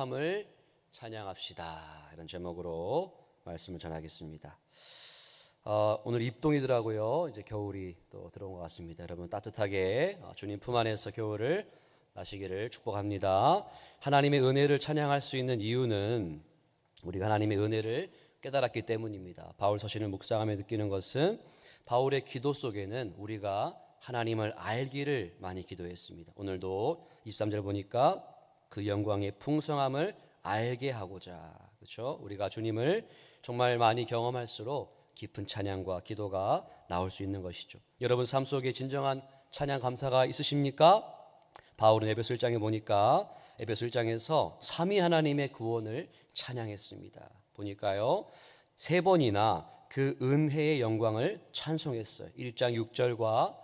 거함을 찬양합시다. 이런 제목으로 말씀을 전하겠습니다. 어, 오늘 입동이더라고요. 이제 겨울이 또 들어온 것 같습니다. 여러분 따뜻하게 어, 주님 품 안에서 겨울을 나시기를 축복합니다. 하나님의 은혜를 찬양할 수 있는 이유는 우리가 하나님의 은혜를 깨달았기 때문입니다. 바울 서신을 묵상하며 느끼는 것은 바울의 기도 속에는 우리가 하나님을 알기를 많이 기도했습니다. 오늘도 23절 보니까 그 영광의 풍성함을 알게 하고자 그렇죠? 우리가 주님을 정말 많이 경험할수록 깊은 찬양과 기도가 나올 수 있는 것이죠. 여러분 삶 속에 진정한 찬양 감사가 있으십니까? 바울은 에베소 1장에 보니까 에베소 1장에서 삼위 하나님의 구원을 찬양했습니다. 보니까요. 세 번이나 그 은혜의 영광을 찬송했어요. 1장 6절과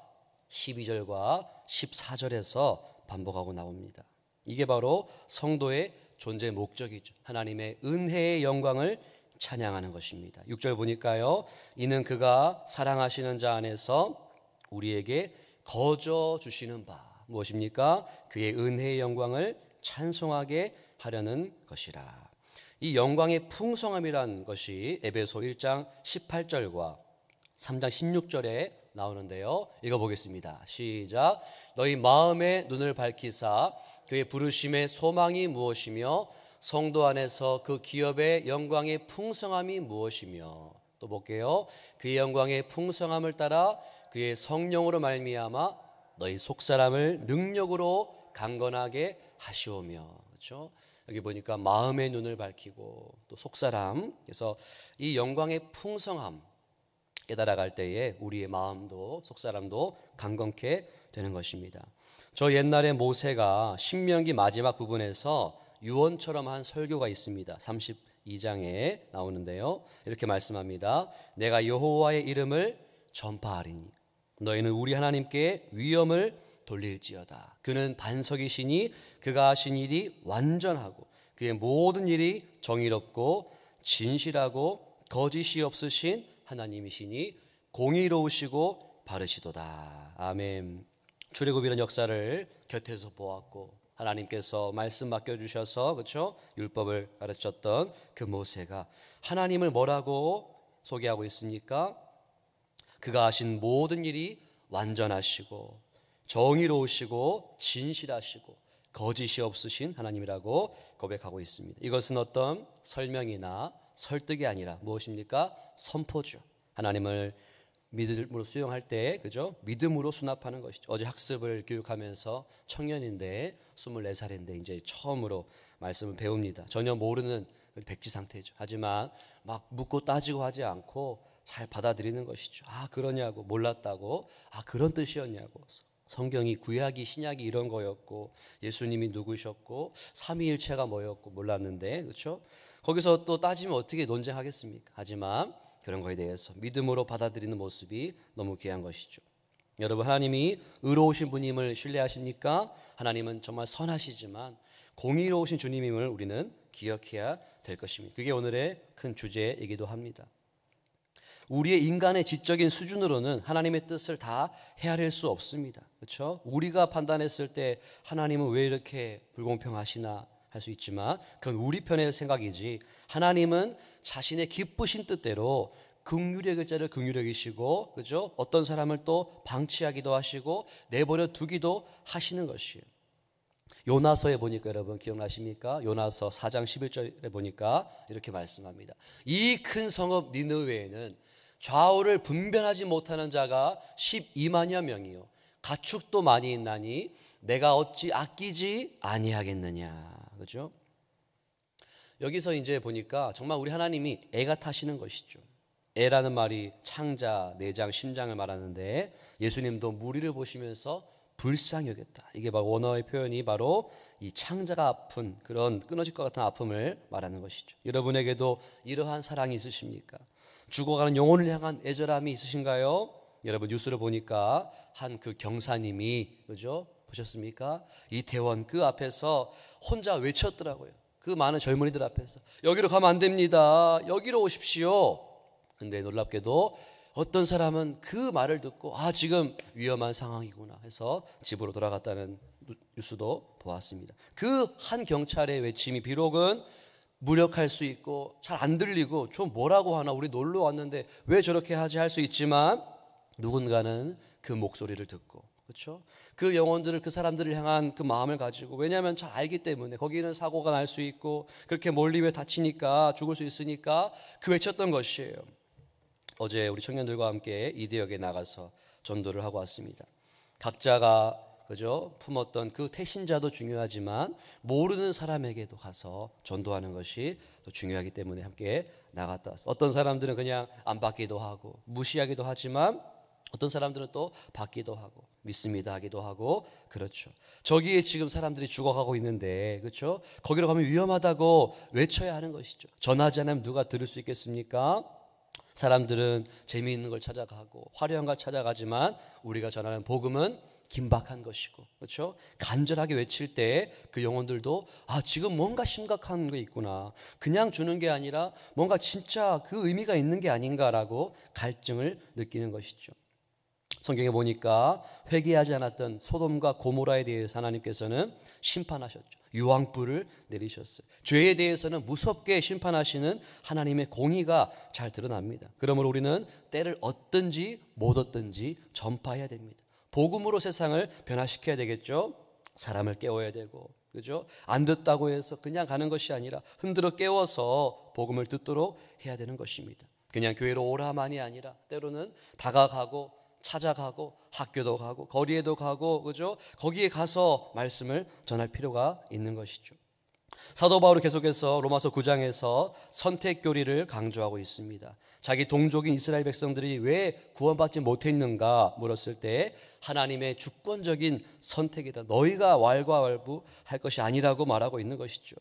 12절과 14절에서 반복하고 나옵니다. 이게 바로 성도의 존재 목적이죠. 하나님의 은혜의 영광을 찬양하는 것입니다. 6절 보니까요. 이는 그가 사랑하시는 자 안에서 우리에게 거저 주시는 바 무엇입니까? 그의 은혜의 영광을 찬송하게 하려는 것이라. 이 영광의 풍성함이란 것이 에베소 1장 18절과 3장 16절에 나오는데요. 읽어보겠습니다. 시작. 너희 마음의 눈을 밝히사 그의 부르심의 소망이 무엇이며 성도 안에서 그 기업의 영광의 풍성함이 무엇이며 또 볼게요. 그의 영광의 풍성함을 따라 그의 성령으로 말미암아 너희 속사람을 능력으로 강건하게 하시오며 그렇죠? 여기 보니까 마음의 눈을 밝히고 또 속사람 그래서 이 영광의 풍성함 깨달아갈 때에 우리의 마음도 속사람도 강건케 되는 것입니다. 저 옛날에 모세가 신명기 마지막 부분에서 유언처럼 한 설교가 있습니다. 32장에 나오는데요. 이렇게 말씀합니다. 내가 여호와의 이름을 전파하리니 너희는 우리 하나님께 위엄을 돌릴지어다. 그는 반석이시니 그가 하신 일이 완전하고 그의 모든 일이 정의롭고 진실하고 거짓이 없으신 하나님이시니 공의로우시고 바르시도다. 아멘. 출애굽이라는 역사를 곁에서 보았고 하나님께서 말씀 맡겨 주셔서 그렇죠? 율법을 가르쳤던 그 모세가 하나님을 뭐라고 소개하고 있습니까? 그가 하신 모든 일이 완전하시고 정의로우시고 진실하시고 거짓이 없으신 하나님이라고 고백하고 있습니다. 이것은 어떤 설명이나 설득이 아니라 무엇입니까? 선포죠. 하나님을 믿음으로 수용할 때 그죠? 믿음으로 수납하는 것이죠. 어제 학습을 교육하면서 청년인데 24살인데 이제 처음으로 말씀을 배웁니다. 전혀 모르는 백지 상태죠. 하지만 막 묻고 따지고 하지 않고 잘 받아들이는 것이죠. 아, 그러냐고 몰랐다고. 아, 그런 뜻이었냐고. 성경이 구약이 신약이 이런 거였고 예수님이 누구셨고 삼위일체가 뭐였고 몰랐는데 그렇죠? 거기서 또 따지면 어떻게 논쟁하겠습니까? 하지만 그런 거에 대해서 믿음으로 받아들이는 모습이 너무 귀한 것이죠. 여러분 하나님이 의로우신 분임을 신뢰하십니까? 하나님은 정말 선하시지만 공의로우신 주님임을 우리는 기억해야 될 것입니다. 그게 오늘의 큰 주제이기도 합니다. 우리의 인간의 지적인 수준으로는 하나님의 뜻을 다 헤아릴 수 없습니다. 그렇죠? 우리가 판단했을 때 하나님은 왜 이렇게 불공평하시나? 할수 있지만 그건 우리 편의 생각이지 하나님은 자신의 기쁘신 뜻대로 긍휼의 글자를 긍휼여기시고 그죠? 어떤 사람을 또 방치하기도 하시고 내버려 두기도 하시는 것이에요. 요나서에 보니까 여러분 기억나십니까? 요나서 4장 11절에 보니까 이렇게 말씀합니다. 이 큰 성읍 니느웨에는 좌우를 분별하지 못하는 자가 12만여 명이요 가축도 많이 있나니 내가 어찌 아끼지 아니하겠느냐. 그렇죠? 여기서 이제 보니까 정말 우리 하나님이 애가 타시는 것이죠. 애라는 말이 창자, 내장, 심장을 말하는데 예수님도 무리를 보시면서 불쌍히 여겼다. 이게 바 원어의 표현이 바로 이 창자가 아픈 그런 끊어질 것 같은 아픔을 말하는 것이죠. 여러분에게도 이러한 사랑이 있으십니까? 죽어가는 영혼을 향한 애절함이 있으신가요? 여러분 뉴스를 보니까 한 그 경사님이 그죠? 보셨습니까? 이대원그 앞에서 혼자 외쳤더라고요. 그 많은 젊은이들 앞에서 여기로 가면 안 됩니다. 여기로 오십시오. 근데 놀랍게도 어떤 사람은 그 말을 듣고 아 지금 위험한 상황이구나 해서 집으로 돌아갔다는 뉴스도 보았습니다. 그 한 경찰의 외침이 비록은 무력할 수 있고 잘 안 들리고 좀 뭐라고 하나 우리 놀러 왔는데 왜 저렇게 하지 할 수 있지만 누군가는 그 목소리를 듣고 그렇죠? 그 영혼들을 그 사람들을 향한 그 마음을 가지고 왜냐하면 잘 알기 때문에 거기는 사고가 날 수 있고 그렇게 몰리에 다치니까 죽을 수 있으니까 그 외쳤던 것이에요. 어제 우리 청년들과 함께 이대역에 나가서 전도를 하고 왔습니다. 각자가 그죠 품었던 그 태신자도 중요하지만 모르는 사람에게도 가서 전도하는 것이 또 중요하기 때문에 함께 나갔다 왔어요. 어떤 사람들은 그냥 안 받기도 하고 무시하기도 하지만 어떤 사람들은 또 받기도 하고 믿습니다 하기도 하고 그렇죠. 저기에 지금 사람들이 죽어가고 있는데 그렇죠. 거기로 가면 위험하다고 외쳐야 하는 것이죠. 전하지 않으면 누가 들을 수 있겠습니까? 사람들은 재미있는 걸 찾아가고 화려한 걸 찾아가지만 우리가 전하는 복음은 긴박한 것이고 그렇죠 간절하게 외칠 때 그 영혼들도 아 지금 뭔가 심각한 게 있구나 그냥 주는 게 아니라 뭔가 진짜 그 의미가 있는 게 아닌가라고 갈증을 느끼는 것이죠 성경에 보니까 회개하지 않았던 소돔과 고모라에 대해서 하나님께서는 심판하셨죠. 유황불을 내리셨어요. 죄에 대해서는 무섭게 심판하시는 하나님의 공의가 잘 드러납니다. 그러므로 우리는 때를 얻든지 못 얻든지 전파해야 됩니다. 복음으로 세상을 변화시켜야 되겠죠. 사람을 깨워야 되고 그죠? 안 듣다고 해서 그냥 가는 것이 아니라 흔들어 깨워서 복음을 듣도록 해야 되는 것입니다. 그냥 교회로 오라만이 아니라 때로는 다가가고 찾아가고 학교도 가고 거리에도 가고 그죠? 거기에 가서 말씀을 전할 필요가 있는 것이죠. 사도 바울은 계속해서 로마서 9장에서 선택 교리를 강조하고 있습니다. 자기 동족인 이스라엘 백성들이 왜 구원받지 못했는가 물었을 때 하나님의 주권적인 선택이다. 너희가 왈가왈부 할 것이 아니라고 말하고 있는 것이죠.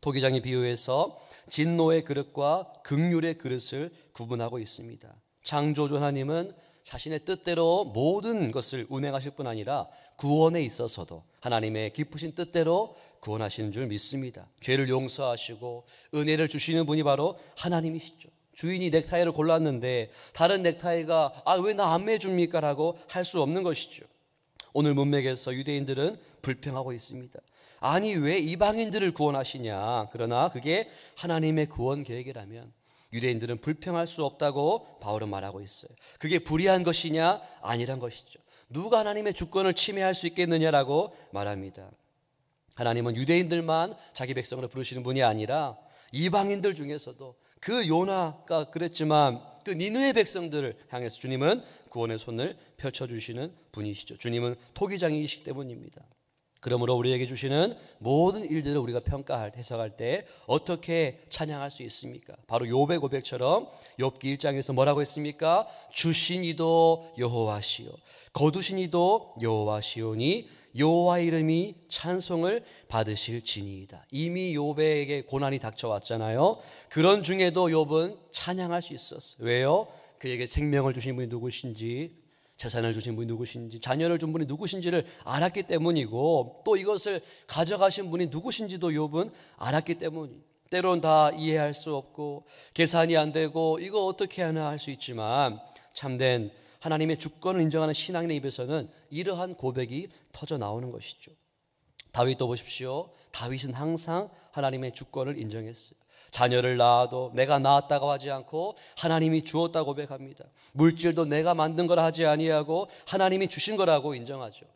토기장이비유해서 진노의 그릇과 극률의 그릇을 구분하고 있습니다. 창조주 하나님은 자신의 뜻대로 모든 것을 운행하실 뿐 아니라 구원에 있어서도 하나님의 깊으신 뜻대로 구원하시는 줄 믿습니다. 죄를 용서하시고 은혜를 주시는 분이 바로 하나님이시죠. 주인이 넥타이를 골랐는데 다른 넥타이가 아 왜 나 안 매줍니까? 라고 할 수 없는 것이죠. 오늘 문맥에서 유대인들은 불평하고 있습니다. 아니 왜 이방인들을 구원하시냐? 그러나 그게 하나님의 구원 계획이라면 유대인들은 불평할 수 없다고 바울은 말하고 있어요. 그게 불의한 것이냐? 아니란 것이죠. 누가 하나님의 주권을 침해할 수 있겠느냐라고 말합니다. 하나님은 유대인들만 자기 백성으로 부르시는 분이 아니라 이방인들 중에서도 그 요나가 그랬지만 그 니누의 백성들을 향해서 주님은 구원의 손을 펼쳐주시는 분이시죠. 주님은 토기장이시기 때문입니다. 그러므로 우리에게 주시는 모든 일들을 우리가 평가할 해석할 때 어떻게 찬양할 수 있습니까? 바로 요배 고백처럼 욥기 1장에서 뭐라고 했습니까? 주신 이도 여호와시요 거두신 이도 여호와시오니 여호와 이름이 찬송을 받으실지니이다. 이미 욥에게 고난이 닥쳐왔잖아요. 그런 중에도 욥은 찬양할 수 있었어요. 왜요? 그에게 생명을 주신 분이 누구신지 재산을 주신 분이 누구신지, 자녀를 준 분이 누구신지를 알았기 때문이고, 또 이것을 가져가신 분이 누구신지도 욥은 알았기 때문이. 때론 다 이해할 수 없고, 계산이 안 되고, 이거 어떻게 하나 할 수 있지만, 참된 하나님의 주권을 인정하는 신앙인의 입에서는 이러한 고백이 터져 나오는 것이죠. 다윗도 보십시오. 다윗은 항상 하나님의 주권을 인정했어요. 자녀를 낳아도 내가 낳았다고 하지 않고 하나님이 주었다고 고백합니다. 물질도 내가 만든 걸 하지 아니하고 하나님이 주신 거라고 인정하죠.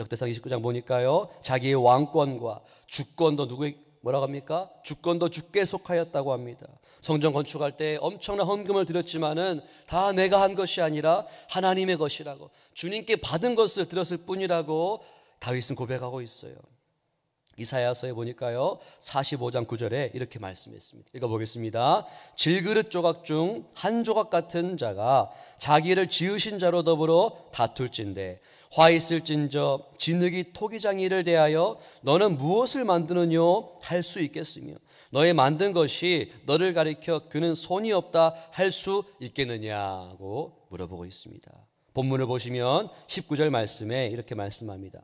역대상 29장 보니까요. 자기의 왕권과 주권도 누구에 뭐라고 합니까? 주권도 주께 속하였다고 합니다. 성전 건축할 때 엄청난 헌금을 드렸지만은 다 내가 한 것이 아니라 하나님의 것이라고 주님께 받은 것을 드렸을 뿐이라고 다윗은 고백하고 있어요. 이사야서에 보니까요. 45장 9절에 이렇게 말씀했습니다. 읽어 보겠습니다. 질그릇 조각 중 한 조각 같은 자가 자기를 지으신 자로 더불어 다툴진대 화 있을진저 진흙이 토기장이를 대하여 너는 무엇을 만드느뇨 할수 있겠으며 너의 만든 것이 너를 가리켜 그는 손이 없다 할 수 있겠느냐고 물어보고 있습니다. 본문을 보시면 19절 말씀에 이렇게 말씀합니다.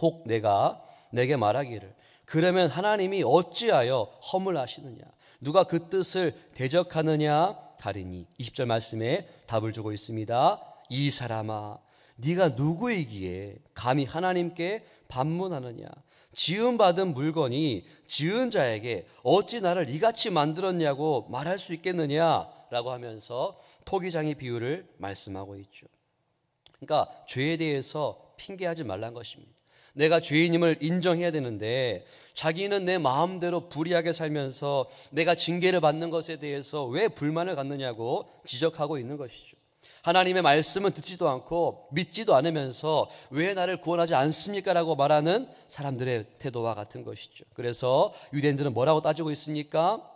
혹 내가 내게 말하기를 그러면 하나님이 어찌하여 허물하시느냐 누가 그 뜻을 대적하느냐 하리니 20절 말씀에 답을 주고 있습니다. 이 사람아 네가 누구이기에 감히 하나님께 반문하느냐 지은 받은 물건이 지은 자에게 어찌 나를 이같이 만들었냐고 말할 수 있겠느냐라고 하면서 토기장의 비유를 말씀하고 있죠. 그러니까 죄에 대해서 핑계하지 말란 것입니다. 내가 죄인임을 인정해야 되는데 자기는 내 마음대로 불의하게 살면서 내가 징계를 받는 것에 대해서 왜 불만을 갖느냐고 지적하고 있는 것이죠. 하나님의 말씀은 듣지도 않고 믿지도 않으면서 왜 나를 구원하지 않습니까? 라고 말하는 사람들의 태도와 같은 것이죠. 그래서 유대인들은 뭐라고 따지고 있습니까?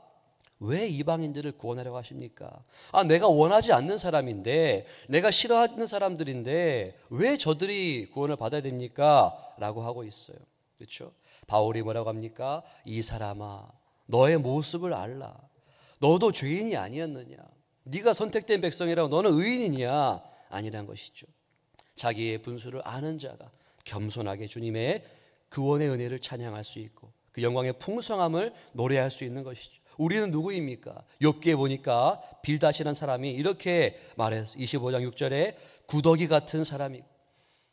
왜 이방인들을 구원하려고 하십니까? 아, 내가 원하지 않는 사람인데, 내가 싫어하는 사람들인데, 왜 저들이 구원을 받아야 됩니까? 라고 하고 있어요. 그렇죠? 바울이 뭐라고 합니까? 이 사람아, 너의 모습을 알라. 너도 죄인이 아니었느냐? 네가 선택된 백성이라고 너는 의인이냐? 아니란 것이죠. 자기의 분수를 아는 자가 겸손하게 주님의 그원의 은혜를 찬양할 수 있고 그 영광의 풍성함을 노래할 수 있는 것이죠. 우리는 누구입니까? 욥기에 보니까 빌다시라는 사람이 이렇게 말했어요. 25장 6절에 구더기 같은 사람이고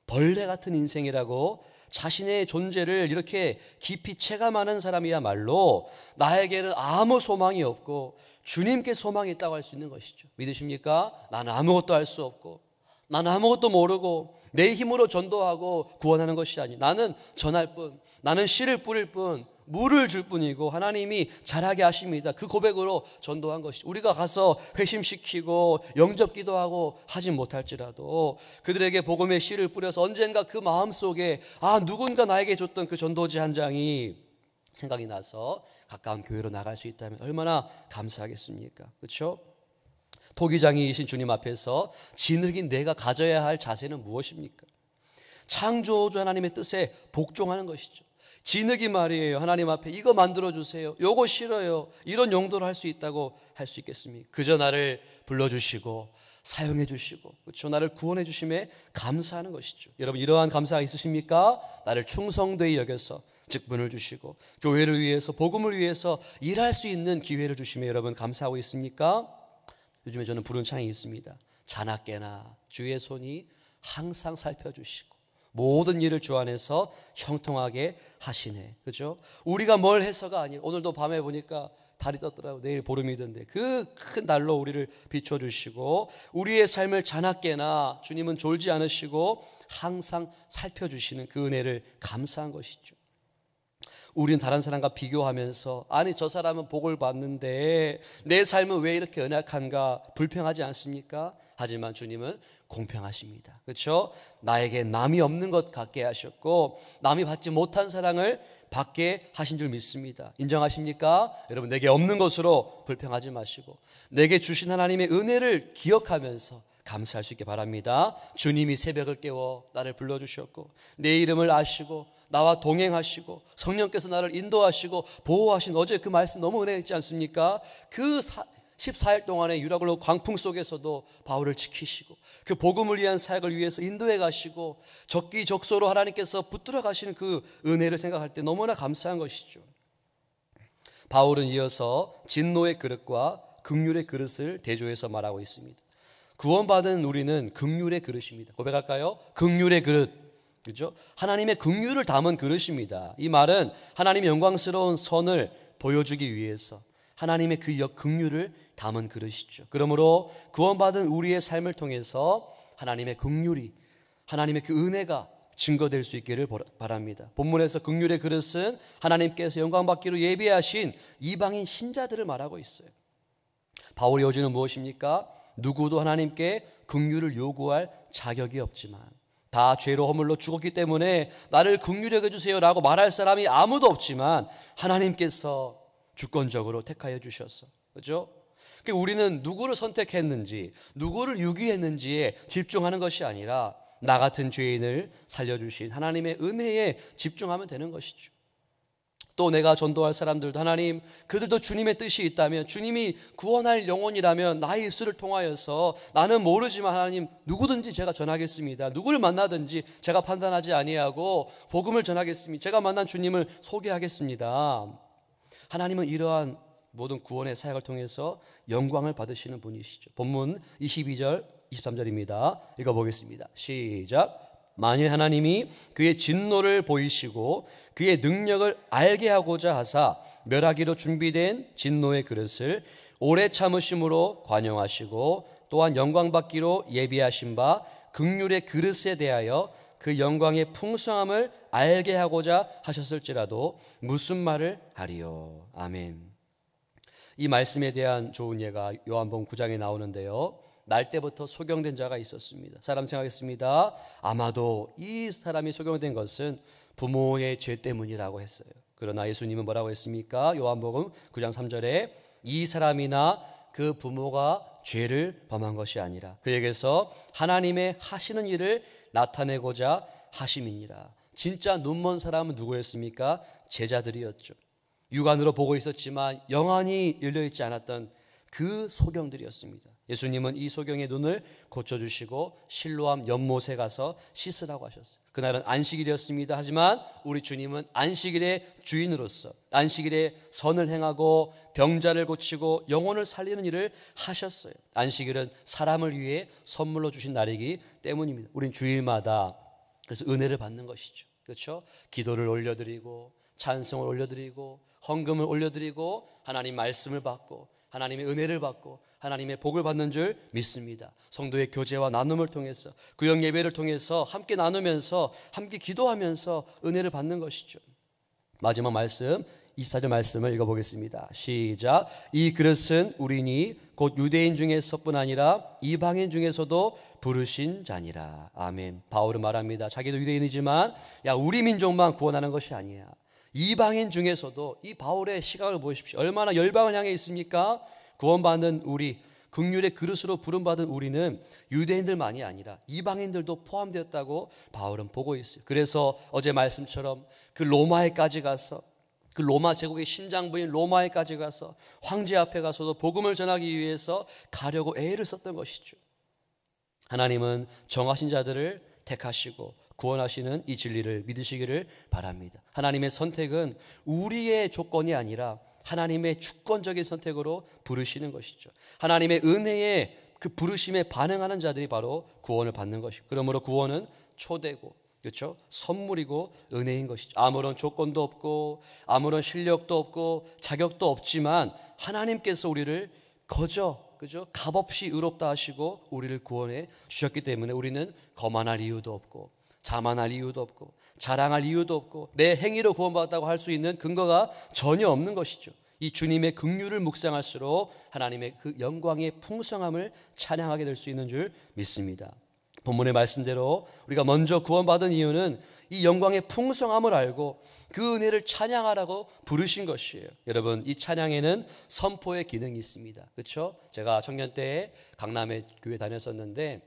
벌레 같은 인생이라고 자신의 존재를 이렇게 깊이 체감하는 사람이야말로 나에게는 아무 소망이 없고 주님께 소망이 있다고 할 수 있는 것이죠. 믿으십니까? 난 아무것도 할 수 없고 난 아무것도 모르고 내 힘으로 전도하고 구원하는 것이 아니 나는 전할 뿐 나는 씨를 뿌릴 뿐 물을 줄 뿐이고 하나님이 잘하게 하십니다. 그 고백으로 전도한 것이 우리가 가서 회심시키고 영접 기도하고 하지 못할지라도 그들에게 복음의 씨를 뿌려서 언젠가 그 마음 속에 아 누군가 나에게 줬던 그 전도지 한 장이 생각이 나서 가까운 교회로 나갈 수 있다면 얼마나 감사하겠습니까? 그렇죠? 토기장이신 주님 앞에서 진흙인 내가 가져야 할 자세는 무엇입니까? 창조주 하나님의 뜻에 복종하는 것이죠. 진흙이 말이에요. 하나님 앞에 이거 만들어 주세요. 요거 싫어요. 이런 용도로 할 수 있다고 할 수 있겠습니까? 그저 나를 불러 주시고 사용해 주시고 그렇죠. 나를 구원해 주심에 감사하는 것이죠. 여러분 이러한 감사가 있으십니까? 나를 충성되이 여겨서 직분을 주시고 교회를 위해서 복음을 위해서 일할 수 있는 기회를 주심에 여러분 감사하고 있습니까? 요즘에 저는 부른 창이 있습니다. 자나깨나 주의 손이 항상 살펴주시고 모든 일을 주 안에서 형통하게 하시네. 그죠? 우리가 뭘 해서가 아니라 오늘도 밤에 보니까 달이 떴더라고 내일 보름이던데 그 큰 달로 우리를 비춰주시고 우리의 삶을 자나깨나 주님은 졸지 않으시고 항상 살펴주시는 그 은혜를 감사한 것이죠. 우리 다른 사람과 비교하면서 아니 저 사람은 복을 받는데 내 삶은 왜 이렇게 연약한가 불평하지 않습니까? 하지만 주님은 공평하십니다. 그렇죠? 나에게 남이 없는 것 갖게 하셨고 남이 받지 못한 사랑을 받게 하신 줄 믿습니다. 인정하십니까? 여러분 내게 없는 것으로 불평하지 마시고 내게 주신 하나님의 은혜를 기억하면서 감사할 수 있게 바랍니다. 주님이 새벽을 깨워 나를 불러주셨고, 내 이름을 아시고, 나와 동행하시고, 성령께서 나를 인도하시고, 보호하신 어제 그 말씀 너무 은혜있지 않습니까? 그 사, 14일 동안의 유라굴로 광풍 속에서도 바울을 지키시고 그 복음을 위한 사역을 위해서 인도해 가시고 적기적소로 하나님께서 붙들어 가시는 그 은혜를 생각할 때 너무나 감사한 것이죠. 바울은 이어서 진노의 그릇과 극률의 그릇을 대조해서 말하고 있습니다. 구원받은 우리는 극률의 그릇입니다. 고백할까요? 극률의 그릇. 그죠? 하나님의 극률을 담은 그릇입니다. 이 말은 하나님의 영광스러운 선을 보여주기 위해서 하나님의 그 역, 극률을 담은 그릇이죠. 그러므로 구원받은 우리의 삶을 통해서 하나님의 긍휼이 하나님의 그 은혜가 증거될 수 있기를 바랍니다. 본문에서 긍휼의 그릇은 하나님께서 영광 받기로 예비하신 이방인 신자들을 말하고 있어요. 바울의 요지는 무엇입니까? 누구도 하나님께 긍휼을 요구할 자격이 없지만 다 죄로 허물로 죽었기 때문에 나를 긍휼하 주세요라고 말할 사람이 아무도 없지만 하나님께서 주권적으로 택하여 주셨어. 그렇죠? 그러니까 우리는 누구를 선택했는지, 누구를 유기했는지에 집중하는 것이 아니라 나 같은 죄인을 살려주신 하나님의 은혜에 집중하면 되는 것이죠. 또 내가 전도할 사람들도 하나님 그들도 주님의 뜻이 있다면 주님이 구원할 영혼이라면 나의 입술을 통하여서 나는 모르지만 하나님 누구든지 제가 전하겠습니다. 누구를 만나든지 제가 판단하지 아니하고 복음을 전하겠습니다. 제가 만난 주님을 소개하겠습니다. 하나님은 이러한 모든 구원의 사역을 통해서 영광을 받으시는 분이시죠. 본문 22절 23절입니다. 읽어보겠습니다. 시작. 만일 하나님이 그의 진노를 보이시고 그의 능력을 알게 하고자 하사 멸하기로 준비된 진노의 그릇을 오래 참으심으로 관용하시고 또한 영광 받기로 예비하신 바 극률의 그릇에 대하여 그 영광의 풍성함을 알게 하고자 하셨을지라도 무슨 말을 하리요 아멘. 이 말씀에 대한 좋은 예가 요한복음 9장에 나오는데요. 날 때부터 소경된 자가 있었습니다. 사람 생각했습니다. 아마도 이 사람이 소경된 것은 부모의 죄 때문이라고 했어요. 그러나 예수님은 뭐라고 했습니까? 요한복음 9장 3절에 이 사람이나 그 부모가 죄를 범한 것이 아니라 그에게서 하나님의 하시는 일을 나타내고자 하심이니라. 진짜 눈먼 사람은 누구였습니까? 제자들이었죠. 육안으로 보고 있었지만 영안이 열려있지 않았던 그 소경들이었습니다. 예수님은 이 소경의 눈을 고쳐주시고 실로암 연못에 가서 씻으라고 하셨어요. 그날은 안식일이었습니다. 하지만 우리 주님은 안식일의 주인으로서 안식일에 선을 행하고 병자를 고치고 영혼을 살리는 일을 하셨어요. 안식일은 사람을 위해 선물로 주신 날이기 때문입니다. 우린 주일마다 그래서 은혜를 받는 것이죠. 그렇죠? 기도를 올려드리고 찬송을 올려드리고 헌금을 올려드리고 하나님 말씀을 받고 하나님의 은혜를 받고 하나님의 복을 받는 줄 믿습니다. 성도의 교제와 나눔을 통해서 구역 예배를 통해서 함께 나누면서 함께 기도하면서 은혜를 받는 것이죠. 마지막 말씀 24절 말씀을 읽어보겠습니다. 시작. 이 그릇은 우리니 곧 유대인 중에서뿐 아니라 이방인 중에서도 부르신 자니라. 아멘. 바울은 말합니다. 자기도 유대인이지만 야 우리 민족만 구원하는 것이 아니야. 이방인 중에서도 이 바울의 시각을 보십시오. 얼마나 열방을 향해 있습니까? 구원받는 우리, 극률의 그릇으로 부름받은 우리는 유대인들만이 아니라 이방인들도 포함되었다고 바울은 보고 있어요. 그래서 어제 말씀처럼 그 로마에까지 가서 그 로마 제국의 심장부인 로마에까지 가서 황제 앞에 가서도 복음을 전하기 위해서 가려고 애를 썼던 것이죠. 하나님은 정하신 자들을 택하시고 구원하시는 이 진리를 믿으시기를 바랍니다. 하나님의 선택은 우리의 조건이 아니라 하나님의 주권적인 선택으로 부르시는 것이죠. 하나님의 은혜에 그 부르심에 반응하는 자들이 바로 구원을 받는 것이고 그러므로 구원은 초대고 그렇죠? 선물이고 은혜인 것이죠. 아무런 조건도 없고 아무런 실력도 없고 자격도 없지만 하나님께서 우리를 거저 그죠? 값없이 의롭다 하시고 우리를 구원해 주셨기 때문에 우리는 거만할 이유도 없고 자만할 이유도 없고 자랑할 이유도 없고 내 행위로 구원받았다고 할 수 있는 근거가 전혀 없는 것이죠. 이 주님의 긍휼을 묵상할수록 하나님의 그 영광의 풍성함을 찬양하게 될 수 있는 줄 믿습니다. 본문의 말씀대로 우리가 먼저 구원받은 이유는 이 영광의 풍성함을 알고 그 은혜를 찬양하라고 부르신 것이에요. 여러분, 이 찬양에는 선포의 기능이 있습니다. 그렇죠? 제가 청년 때 강남에 교회 다녔었는데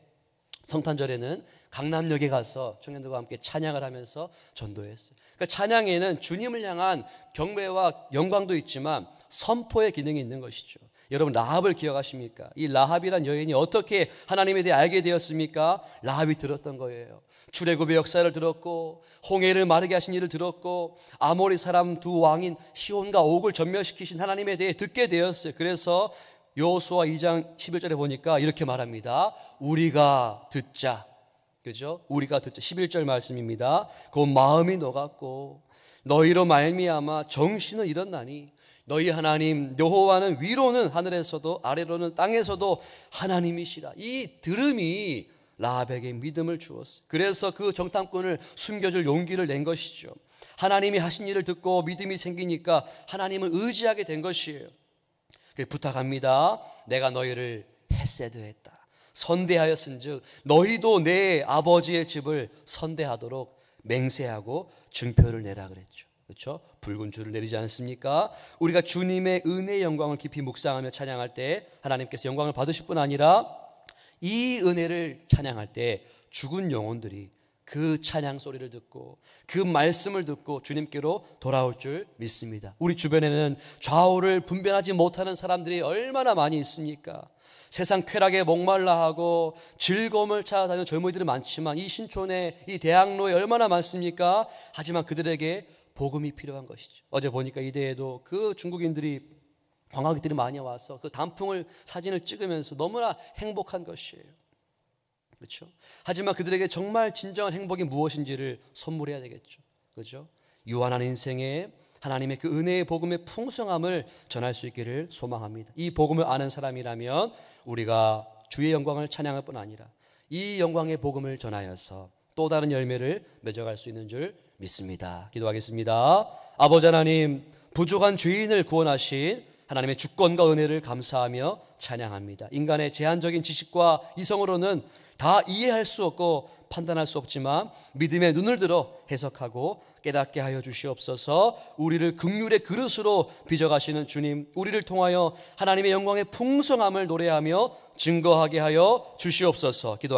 성탄절에는 강남역에 가서 청년들과 함께 찬양을 하면서 전도했어요. 그러니까 찬양에는 주님을 향한 경배와 영광도 있지만 선포의 기능이 있는 것이죠. 여러분 라합을 기억하십니까? 이 라합이란 여인이 어떻게 하나님에 대해 알게 되었습니까? 라합이 들었던 거예요. 출애굽의 역사를 들었고 홍해를 마르게 하신 일을 들었고 아모리 사람 두 왕인 시온과 옥을 전멸시키신 하나님에 대해 듣게 되었어요. 그래서 여호수아 2장 11절에 보니까 이렇게 말합니다. 우리가 듣자. 그죠? 우리가 듣자. 11절 말씀입니다. 그 마음이 녹았고 너희로 말미암아 정신은 잃었나니 너희 하나님 여호와는 위로는 하늘에서도 아래로는 땅에서도 하나님이시라. 이 들음이 라합에게 믿음을 주었어. 그래서 그 정탐꾼을 숨겨줄 용기를 낸 것이죠. 하나님이 하신 일을 듣고 믿음이 생기니까 하나님을 의지하게 된 것이에요. 부탁합니다. 내가 너희를 헤세드했다. 선대하였은즉 너희도 내 아버지의 집을 선대하도록 맹세하고 증표를 내라 그랬죠. 그렇죠? 붉은 줄을 내리지 않습니까? 우리가 주님의 은혜의 영광을 깊이 묵상하며 찬양할 때 하나님께서 영광을 받으실 뿐 아니라 이 은혜를 찬양할 때 죽은 영혼들이 그 찬양 소리를 듣고 그 말씀을 듣고 주님께로 돌아올 줄 믿습니다. 우리 주변에는 좌우를 분별하지 못하는 사람들이 얼마나 많이 있습니까? 세상 쾌락에 목말라 하고 즐거움을 찾아다니는 젊은이들은 많지만 이 신촌에 이 대학로에 얼마나 많습니까? 하지만 그들에게 복음이 필요한 것이죠. 어제 보니까 이대에도 그 중국인들이 관광객들이 많이 와서 그 단풍을 사진을 찍으면서 너무나 행복한 것이에요. 그렇죠? 하지만 그들에게 정말 진정한 행복이 무엇인지를 선물해야 되겠죠. 그렇죠? 유한한 인생에 하나님의 그 은혜의 복음의 풍성함을 전할 수 있기를 소망합니다. 이 복음을 아는 사람이라면 우리가 주의 영광을 찬양할 뿐 아니라 이 영광의 복음을 전하여서 또 다른 열매를 맺어갈 수 있는 줄 믿습니다. 기도하겠습니다. 아버지 하나님, 부족한 죄인을 구원하신 하나님의 주권과 은혜를 감사하며 찬양합니다. 인간의 제한적인 지식과 이성으로는 다 이해할 수 없고 판단할 수 없지만 믿음의 눈을 들어 해석하고 깨닫게 하여 주시옵소서. 우리를 긍휼의 그릇으로 빚어 가시는 주님, 우리를 통하여 하나님의 영광의 풍성함을 노래하며 증거하게 하여 주시옵소서. 기도